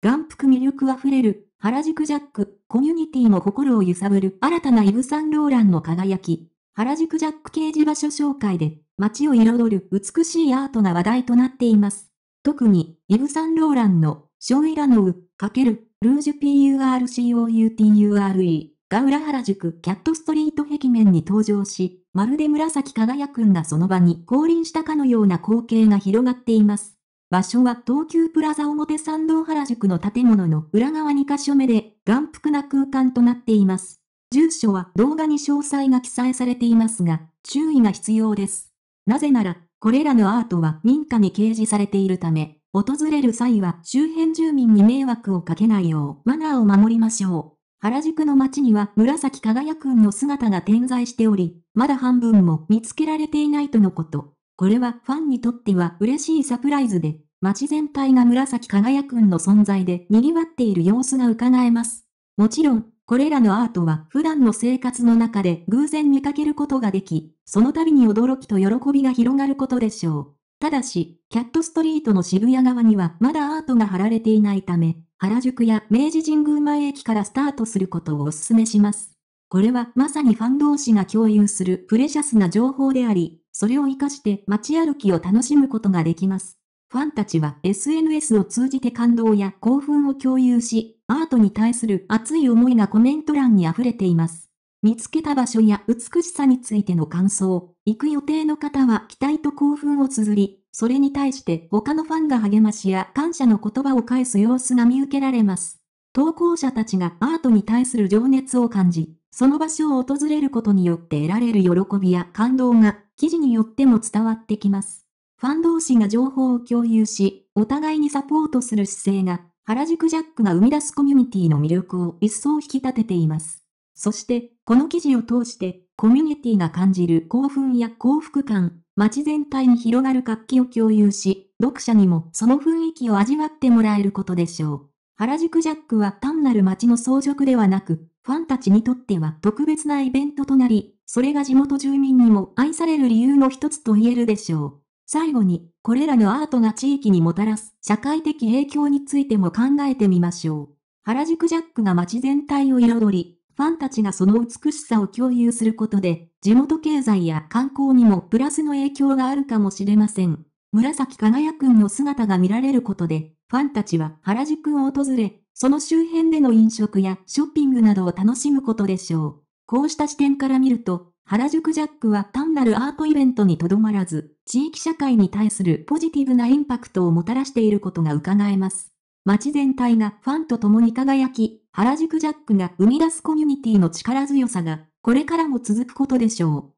元服魅力あふれる、原宿ジャック、コミュニティの心を揺さぶる新たなイブ・サンローランの輝き。原宿ジャック掲示場所紹介で、街を彩る美しいアートが話題となっています。特に、イブ・サンローランの、ション・イラノウ、×ルージュ PURCOUTURE、が浦原宿キャットストリート壁面に登場し、まるで紫輝くんがその場に降臨したかのような光景が広がっています。場所は東急プラザ表参道原宿の建物の裏側2箇所目で、眼福な空間となっています。住所は動画に詳細が記載されていますが、注意が必要です。なぜなら、これらのアートは民家に掲示されているため、訪れる際は周辺住民に迷惑をかけないようマナーを守りましょう。原宿の街には紫輝くんの姿が点在しており、まだ半分も見つけられていないとのこと。これはファンにとっては嬉しいサプライズで、街全体が紫輝くんの存在で賑わっている様子が伺えます。もちろん、これらのアートは普段の生活の中で偶然見かけることができ、その度に驚きと喜びが広がることでしょう。ただし、キャットストリートの渋谷側にはまだアートが貼られていないため、原宿や明治神宮前駅からスタートすることをお勧めします。これはまさにファン同士が共有するプレシャスな情報であり、それを活かして街歩きを楽しむことができます。ファンたちは SNS を通じて感動や興奮を共有し、アートに対する熱い思いがコメント欄に溢れています。見つけた場所や美しさについての感想、行く予定の方は期待と興奮を綴り、それに対して他のファンが励ましや感謝の言葉を返す様子が見受けられます。投稿者たちがアートに対する情熱を感じ、その場所を訪れることによって得られる喜びや感動が記事によっても伝わってきます。ファン同士が情報を共有し、お互いにサポートする姿勢が、原宿ジャックが生み出すコミュニティの魅力を一層引き立てています。そして、この記事を通して、コミュニティが感じる興奮や幸福感、街全体に広がる活気を共有し、読者にもその雰囲気を味わってもらえることでしょう。原宿ジャックは単なる街の装飾ではなく、ファンたちにとっては特別なイベントとなり、それが地元住民にも愛される理由の一つと言えるでしょう。最後に、これらのアートが地域にもたらす社会的影響についても考えてみましょう。原宿ジャックが街全体を彩り、ファンたちがその美しさを共有することで、地元経済や観光にもプラスの影響があるかもしれません。紫輝くんの姿が見られることで、ファンたちは原宿を訪れ、その周辺での飲食やショッピングなどを楽しむことでしょう。こうした視点から見ると、原宿ジャックは単なるアートイベントにとどまらず、地域社会に対するポジティブなインパクトをもたらしていることが伺えます。街全体がファンと共に輝き、原宿ジャックが生み出すコミュニティの力強さが、これからも続くことでしょう。